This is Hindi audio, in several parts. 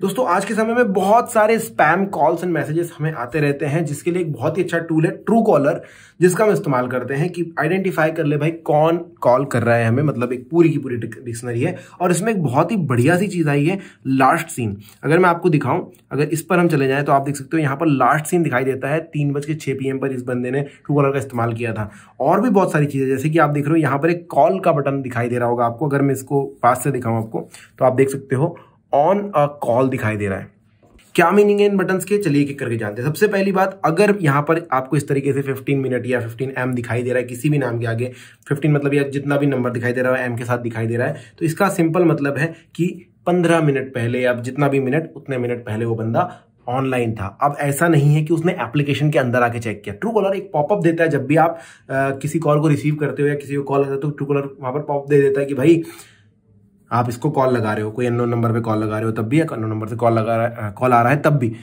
दोस्तों आज के समय में बहुत सारे स्पैम कॉल्स एंड मैसेजेस हमें आते रहते हैं जिसके लिए एक बहुत ही अच्छा टूल है ट्रू कॉलर जिसका हम इस्तेमाल करते हैं कि आइडेंटिफाई कर ले भाई कौन कॉल कर रहा है हमें मतलब एक पूरी की पूरी डिक्शनरी है और इसमें एक बहुत ही बढ़िया सी चीज़ आई है लास्ट सीन अगर मैं आपको दिखाऊं अगर इस पर हम चले जाएं तो आप देख सकते हो यहाँ पर लास्ट सीन दिखाई देता है तीन बज के छह पी पर इस बंदे ने ट्रू कॉलर का इस्तेमाल किया था और भी बहुत सारी चीज़ें जैसे कि आप देख रहे हो यहाँ पर एक कॉल का बटन दिखाई दे रहा होगा आपको अगर मैं इसको पास से दिखाऊँ आपको तो आप देख सकते हो ऑन अ कॉल दिखाई दे रहा है क्या मीनिंग है इन बटन्स के चलिए एक करके जानते हैं सबसे पहली बात अगर यहाँ पर आपको इस तरीके से 15 मिनट या 15 एम दिखाई दे रहा है किसी भी नाम के आगे 15 मतलब या जितना भी नंबर दिखाई दे रहा है एम के साथ दिखाई दे रहा है तो इसका सिंपल मतलब है कि 15 मिनट पहले या जितना भी मिनट उतने मिनट पहले वो बंदा ऑनलाइन था अब ऐसा नहीं है कि उसने एप्लीकेशन के अंदर आके चेक किया ट्रू कॉलर एक पॉपअप देता है जब भी आप आ, किसी कॉल को रिसीव करते हो या किसी को कॉल आता है तो ट्रू कॉलर वहाँ पर पॉप दे देता है कि भाई आप इसको कॉल लगा रहे हो कोई अनोन नंबर पे कॉल लगा रहे हो तब भी अनोन नंबर से कॉल लगा रहा कॉल आ रहा है तब भी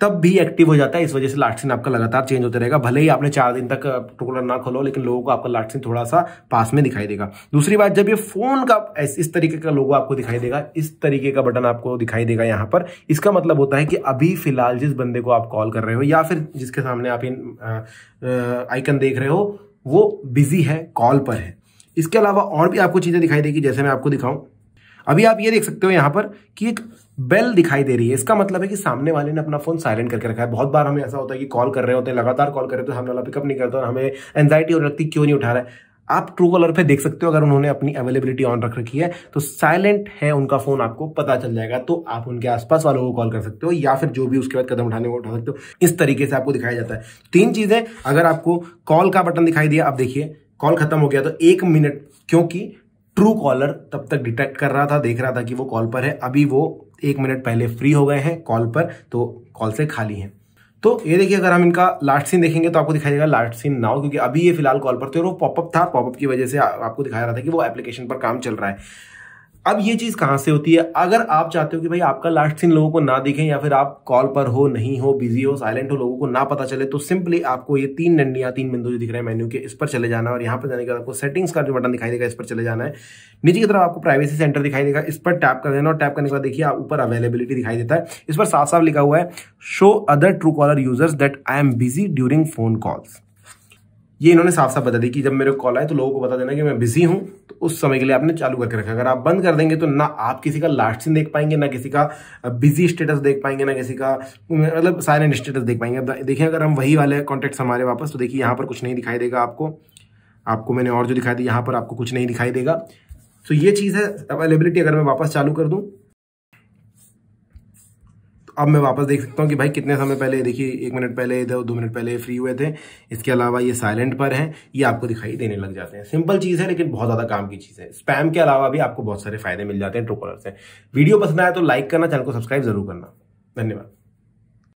तब भी एक्टिव हो जाता है इस वजह से लास्ट सीन आपका लगातार चेंज होता रहेगा भले ही आपने चार दिन तक टुकड़ा ना खोलो लेकिन लोगों को आपका लास्ट सीन थोड़ा सा पास में दिखाई देगा दूसरी बात जब ये फोन का इस तरीके का लोगो आपको दिखाई देगा इस तरीके का बटन आपको दिखाई देगा यहाँ पर इसका मतलब होता है कि अभी फिलहाल जिस बंदे को आप कॉल कर रहे हो या फिर जिसके सामने आप इन आइकन देख रहे हो वो बिजी है कॉल पर है इसके अलावा और भी आपको चीज़ें दिखाई देगी जैसे मैं आपको दिखाऊं अभी आप ये देख सकते हो यहाँ पर कि एक बेल दिखाई दे रही है इसका मतलब है कि सामने वाले ने अपना फोन साइलेंट करके रखा है बहुत बार हमें ऐसा होता है कि कॉल कर रहे होते हैं लगातार कॉल कर रहे हो हैं सामने वाला पिकअप नहीं करता और हमें एनजाइटी और लगती क्यों नहीं उठा रहा है आप ट्रू कलर पे देख सकते हो अगर उन्होंने अपनी अवेलेबिलिटी ऑन रख रखी है तो साइलेंट है उनका फोन आपको पता चल जाएगा तो आप उनके आसपास वालों को कॉल कर सकते हो या फिर जो भी उसके बाद कदम उठाने को उठा सकते हो इस तरीके से आपको दिखाया जाता है तीन चीजें अगर आपको कॉल का बटन दिखाई दिया आप देखिए कॉल खत्म हो गया तो एक मिनट क्योंकि ट्रू कॉलर तब तक डिटेक्ट कर रहा था देख रहा था कि वो कॉल पर है अभी वो एक मिनट पहले फ्री हो गए हैं कॉल पर तो कॉल से खाली है तो ये देखिए अगर हम इनका लास्ट सीन देखेंगे तो आपको दिखाई देगा लास्ट सीन नाउ क्योंकि अभी ये फिलहाल कॉल पर थे और वो पॉपअप था पॉपअप की वजह से आपको दिखाया रहा था कि वो एप्लीकेशन पर काम चल रहा है अब ये चीज़ कहाँ से होती है अगर आप चाहते हो कि भाई आपका लास्ट सीन लोगों को ना दिखे या फिर आप कॉल पर हो नहीं हो बिजी हो साइलेंट हो लोगों को ना पता चले तो सिंपली आपको ये तीन डंडियां तीन बिंदु जो दिख रहे हैं मेन्यू के इस पर चले जाना और यहाँ पर जाने के बाद आपको सेटिंग्स का जो बटन दिखाई देगा इस पर चले जाना है नीचे की तरफ आपको प्राइवेसी सेंटर दिखाई देगा इस पर टैप कर देना और टैप करने के बाद देखिए आप ऊपर अवेलेबिलिटी दिखाई देता है इस पर साफ साफ लिखा हुआ है show other true caller users that I am busy during phone calls ये इन्होंने साफ साफ बता दी कि जब मेरे को कॉल आए तो लोगों को बता देना कि मैं बिजी हूं तो उस समय के लिए आपने चालू करके रखा अगर आप बंद कर देंगे तो ना आप किसी का लास्ट सीन देख पाएंगे ना किसी का बिजी स्टेटस देख पाएंगे ना किसी का मतलब साइलेंट स्टेटस देख पाएंगे देखिए अगर हम वही वाले कॉन्टेक्ट हमारे वापस तो देखिए यहाँ पर कुछ नहीं दिखाई देगा आपको आपको मैंने और जो दिखाई दी यहाँ पर आपको कुछ नहीं दिखाई देगा तो ये चीज़ है अवेलेबिलिटी अगर मैं वापस चालू कर दूँ अब मैं वापस देख सकता हूँ कि भाई कितने समय पहले देखिए एक मिनट पहले इधर दो मिनट पहले फ्री हुए थे इसके अलावा ये साइलेंट पर हैं ये आपको दिखाई देने लग जाते हैं सिंपल चीज़ है लेकिन बहुत ज़्यादा काम की चीज़ है स्पैम के अलावा भी आपको बहुत सारे फायदे मिल जाते हैं ट्रोकलर से वीडियो पसंद आया तो लाइक करना चैनल को सब्सक्राइब जरूर करना धन्यवाद